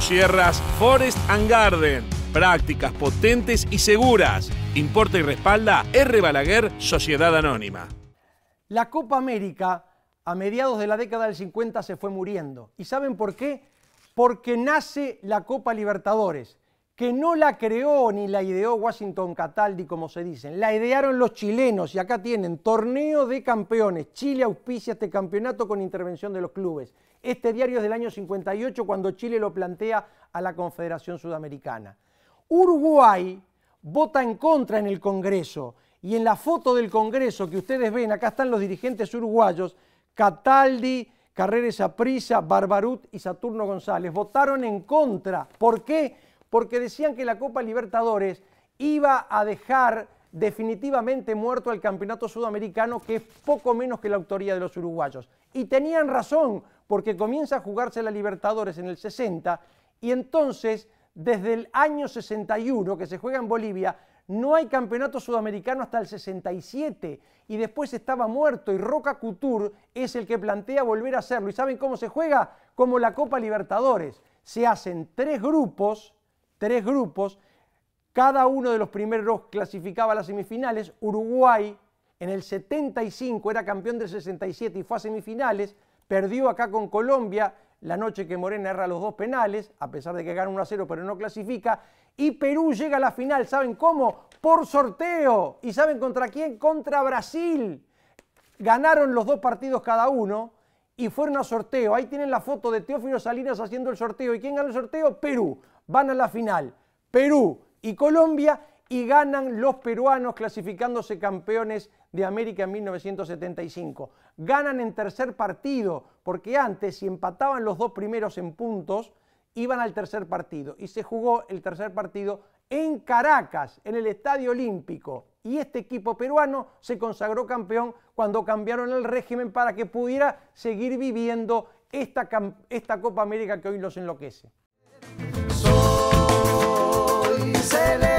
Sierras Forest and Garden. Prácticas potentes y seguras. Importa y respalda R. Balaguer, Sociedad Anónima. La Copa América a mediados de la década del 50 se fue muriendo. ¿Y saben por qué? Porque nace la Copa Libertadores que no la creó ni la ideó Washington Cataldi, como se dicen, la idearon los chilenos y acá tienen torneo de campeones. Chile auspicia este campeonato con intervención de los clubes. Este diario es del año 58 cuando Chile lo plantea a la Confederación Sudamericana. Uruguay vota en contra en el Congreso y en la foto del Congreso que ustedes ven, acá están los dirigentes uruguayos, Cataldi, Carreres Aprisa, Barbarut y Saturno González, votaron en contra. ¿Por qué? porque decían que la Copa Libertadores iba a dejar definitivamente muerto al campeonato sudamericano, que es poco menos que la autoría de los uruguayos. Y tenían razón, porque comienza a jugarse la Libertadores en el 60, y entonces, desde el año 61, que se juega en Bolivia, no hay campeonato sudamericano hasta el 67 y después estaba muerto y Roca Couture es el que plantea volver a hacerlo. ¿Y saben cómo se juega? Como la Copa Libertadores. Se hacen tres grupos, tres grupos. Cada uno de los primeros clasificaba a las semifinales. Uruguay en el 75 era campeón del 67 y fue a semifinales. Perdió acá con Colombia la noche que Morena erra los dos penales, a pesar de que gana 1 a 0 pero no clasifica. Y Perú llega a la final, ¿saben cómo? Por sorteo. ¿Y saben contra quién? Contra Brasil. Ganaron los dos partidos cada uno y fueron a sorteo. Ahí tienen la foto de Teófilo Salinas haciendo el sorteo. ¿Y quién ganó el sorteo? Perú van a la final Perú y Colombia y ganan los peruanos clasificándose campeones de América en 1975. Ganan en tercer partido, porque antes si empataban los dos primeros en puntos, iban al tercer partido. Y se jugó el tercer partido en Caracas, en el Estadio Olímpico. Y este equipo peruano se consagró campeón cuando cambiaron el régimen para que pudiera seguir viviendo esta, esta Copa América que hoy los enloquece. se